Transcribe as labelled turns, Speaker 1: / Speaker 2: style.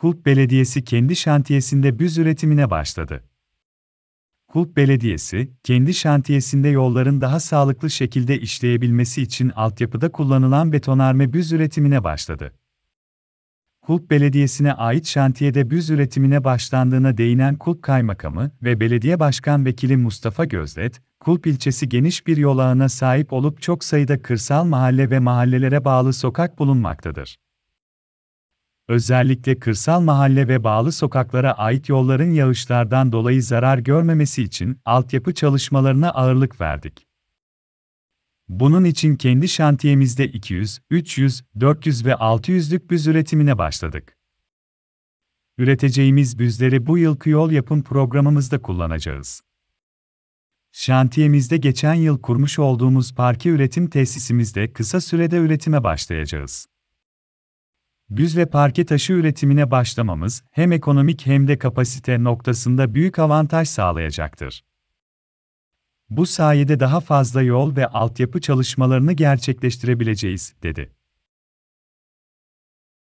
Speaker 1: Kulp Belediyesi kendi şantiyesinde büz üretimine başladı. Kulp Belediyesi, kendi şantiyesinde yolların daha sağlıklı şekilde işleyebilmesi için altyapıda kullanılan betonarme büz üretimine başladı. Kulp Belediyesi'ne ait şantiyede büz üretimine başlandığına değinen Kulp Kaymakamı ve Belediye Başkan Vekili Mustafa Gözdet, Kulp ilçesi geniş bir yol ağına sahip olup çok sayıda kırsal mahalle ve mahallelere bağlı sokak bulunmaktadır özellikle kırsal mahalle ve bağlı sokaklara ait yolların yağışlardan dolayı zarar görmemesi için altyapı çalışmalarına ağırlık verdik. Bunun için kendi şantiyemizde 200, 300, 400 ve 600'lük büz üretimine başladık. Üreteceğimiz büzleri bu yılki yol yapım programımızda kullanacağız. Şantiyemizde geçen yıl kurmuş olduğumuz parke üretim tesisimizde kısa sürede üretime başlayacağız. Büz ve parke taşı üretimine başlamamız hem ekonomik hem de kapasite noktasında büyük avantaj sağlayacaktır. Bu sayede daha fazla yol ve altyapı çalışmalarını gerçekleştirebileceğiz, dedi.